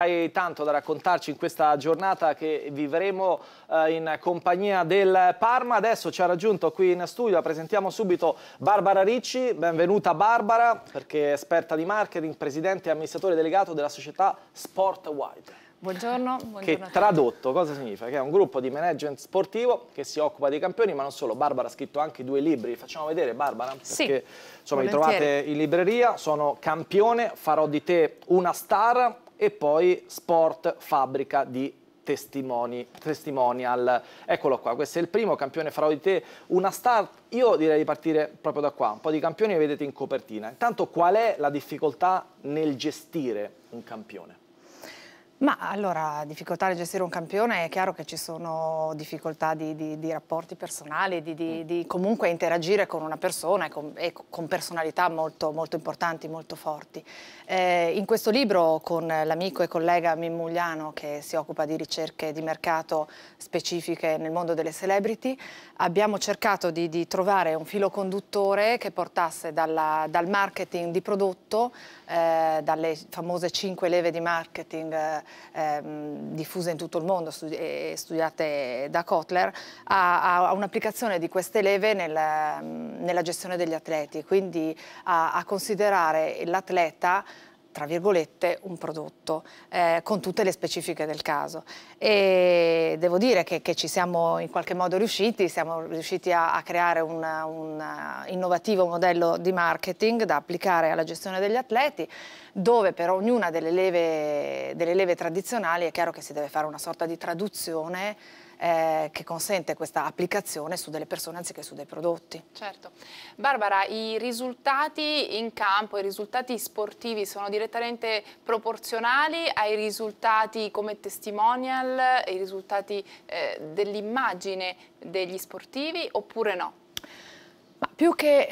Hai tanto da raccontarci in questa giornata che vivremo eh, in compagnia del Parma. Adesso ci ha raggiunto qui in studio, la presentiamo subito Barbara Ricci. Benvenuta Barbara, perché è esperta di marketing, presidente e amministratore delegato della società Sport Wide. Buongiorno, buongiorno. Che tradotto cosa significa? Che è un gruppo di management sportivo che si occupa dei campioni, ma non solo. Barbara ha scritto anche due libri, facciamo vedere Barbara, perché sì, insomma, li trovate in libreria. Sono Campione, Farò di te una star e poi Sport Fabbrica di testimoni, testimonial. Eccolo qua, questo è il primo campione farò di te, una star. Io direi di partire proprio da qua, un po' di campioni vedete in copertina. Intanto qual è la difficoltà nel gestire un campione? Ma allora, difficoltà nel di gestire un campione, è chiaro che ci sono difficoltà di, di, di rapporti personali, mm. di, comunque interagire con una persona e con, e con personalità molto, molto, importanti, molto forti. Eh, in questo libro con l'amico e collega Mimmugliano che si occupa di ricerche di mercato specifiche nel mondo delle celebrity, abbiamo cercato di, trovare un filo conduttore che portasse dalla, dal marketing di prodotto, eh, dalle famose cinque leve di marketing, eh, ehm, diffusa in tutto il mondo studi e eh, studiate da Kotler, a, a un'applicazione di queste leve nel, ehm, nella gestione degli atleti, quindi a, a considerare l'atleta tra virgolette, un prodotto eh, con tutte le specifiche del caso. E devo dire che, che ci siamo in qualche modo riusciti, siamo riusciti a, a creare una, un innovativo modello di marketing da applicare alla gestione degli atleti, dove per ognuna delle leve, delle leve tradizionali è chiaro che si deve fare una sorta di traduzione eh, che consente questa applicazione su delle persone anziché su dei prodotti. Certo. Barbara, i risultati in campo, i risultati sportivi sono direttamente proporzionali ai risultati come testimonial, ai risultati eh, dell'immagine degli sportivi oppure no? più che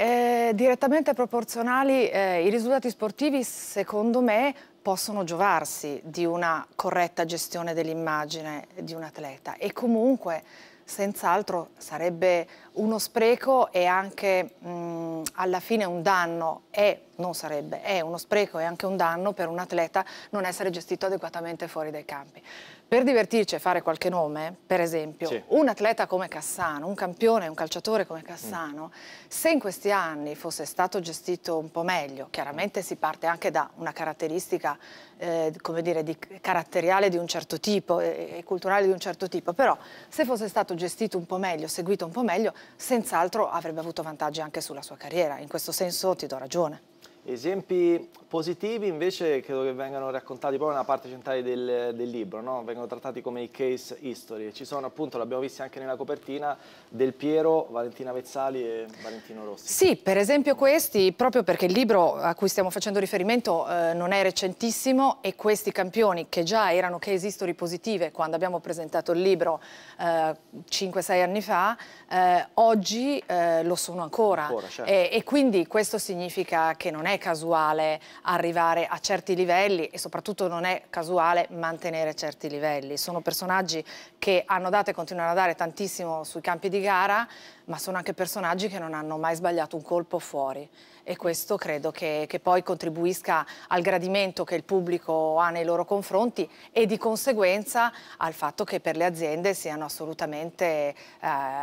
eh, direttamente proporzionali, eh, i risultati sportivi secondo me possono giovarsi di una corretta gestione dell'immagine di un atleta e comunque senz'altro sarebbe uno spreco e anche mh, alla fine un danno e non sarebbe, è uno spreco e anche un danno per un atleta non essere gestito adeguatamente fuori dai campi. Per divertirci e fare qualche nome, per esempio, sì. un atleta come Cassano, un campione, un calciatore come Cassano, mm. se in questi anni fosse stato gestito un po' meglio, chiaramente si parte anche da una caratteristica, eh, come dire, di, caratteriale di un certo tipo e, e culturale di un certo tipo, però se fosse stato gestito un po' meglio, seguito un po' meglio, senz'altro avrebbe avuto vantaggi anche sulla sua carriera. In questo senso ti do ragione. Esempi positivi invece credo che vengano raccontati proprio nella parte centrale del, del libro, no? vengono trattati come i case history, ci sono appunto, l'abbiamo visto anche nella copertina, Del Piero, Valentina Vezzali e Valentino Rossi. Sì, per esempio questi, proprio perché il libro a cui stiamo facendo riferimento eh, non è recentissimo e questi campioni che già erano case history positive quando abbiamo presentato il libro eh, 5-6 anni fa, eh, oggi eh, lo sono ancora, ancora certo. e, e quindi questo significa che non è casuale arrivare a certi livelli e soprattutto non è casuale mantenere certi livelli. Sono personaggi che hanno dato e continuano a dare tantissimo sui campi di gara, ma sono anche personaggi che non hanno mai sbagliato un colpo fuori e questo credo che, che, poi contribuisca al gradimento che il pubblico ha nei loro confronti e di conseguenza al fatto che per le aziende siano assolutamente eh,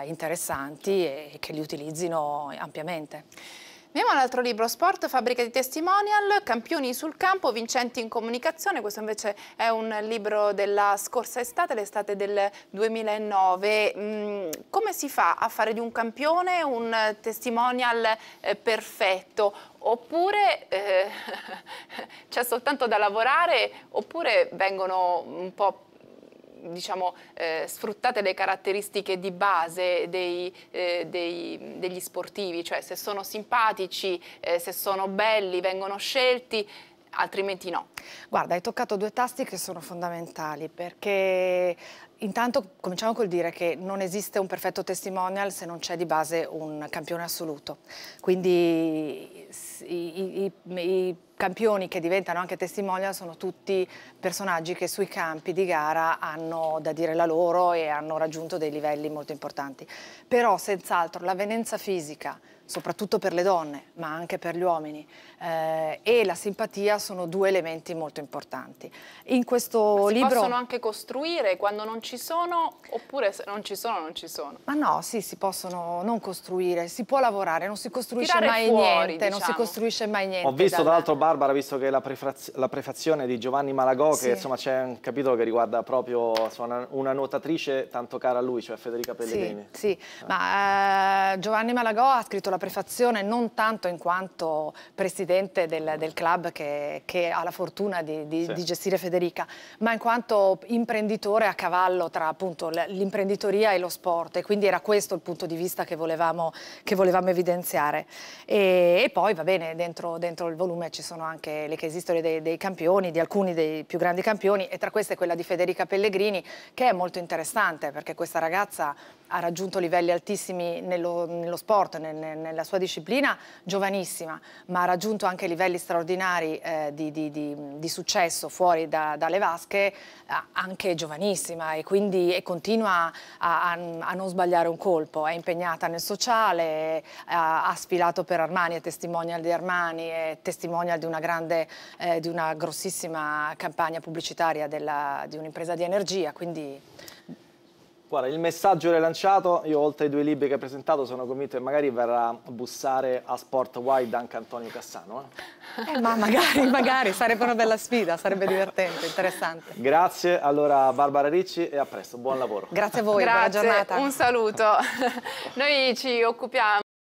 interessanti e che li utilizzino ampiamente. Vediamo un altro libro, Sport, fabbrica di testimonial, campioni sul campo, vincenti in comunicazione, questo invece è un libro della scorsa estate, l'estate del 2009. Mm, come si fa a fare di un campione un testimonial eh, perfetto? Oppure eh, c'è soltanto da lavorare, oppure vengono un po' diciamo, eh, sfruttate le caratteristiche di base dei, eh, dei, degli sportivi, cioè se sono simpatici, eh, se sono belli, vengono scelti, altrimenti no. Guarda, hai toccato due tasti che sono fondamentali perché intanto cominciamo col dire che non esiste un perfetto testimonial se non c'è di base un campione assoluto. Quindi i, i, i campioni che diventano anche testimonial sono tutti personaggi che sui campi di gara hanno da dire la loro e hanno raggiunto dei livelli molto importanti. Però senz'altro la fisica, soprattutto per le donne, ma anche per gli uomini, eh, e la simpatia sono due elementi molto importanti. In questo si libro... Si possono anche costruire quando non ci sono, oppure se non ci sono, non ci sono? Ma no, sì, si possono non costruire, si può lavorare, non si costruisce Tirare mai fuori, niente, diciamo. non si diciamo. costruisce mai niente. Ho visto dall'altro bar Barbara, visto che la, la prefazione di Giovanni Malagò, sì. che insomma c'è un capitolo che riguarda proprio insomma, una nuotatrice tanto cara a lui, cioè Federica Pellegrini. Sì, sì. Ah. ma eh, Giovanni Malagò ha scritto la prefazione non tanto in quanto presidente del, del club che, che, ha la fortuna di, di, sì. di, gestire Federica, ma in quanto imprenditore a cavallo tra appunto l'imprenditoria e lo sport e quindi era questo il punto di vista che volevamo, che volevamo evidenziare. E, e poi va bene, dentro, dentro il volume ci sono sono anche le case history dei, dei campioni, di alcuni dei più grandi campioni e tra queste quella di Federica Pellegrini che è molto interessante perché questa ragazza ha raggiunto livelli altissimi nello, nello sport, nel, nella sua disciplina, giovanissima, ma ha raggiunto anche livelli straordinari eh, di, di, di, di, successo fuori da, dalle vasche, anche giovanissima e quindi e continua a, a, a, non sbagliare un colpo, è impegnata nel sociale, ha, ha sfilato per Armani, è testimonial di Armani, è testimonial di una grande, eh, di una grossissima campagna pubblicitaria della, di un'impresa di energia, quindi... Guarda, il messaggio rilanciato, io oltre ai due libri che hai presentato sono convinto che magari verrà a bussare a Sport Wide anche Antonio Cassano. Eh? Eh, ma magari, magari, sarebbe una bella sfida, sarebbe divertente, interessante. Grazie, allora Barbara Ricci e a presto, buon lavoro. Grazie a voi, Grazie, buona giornata. un saluto. Noi ci occupiamo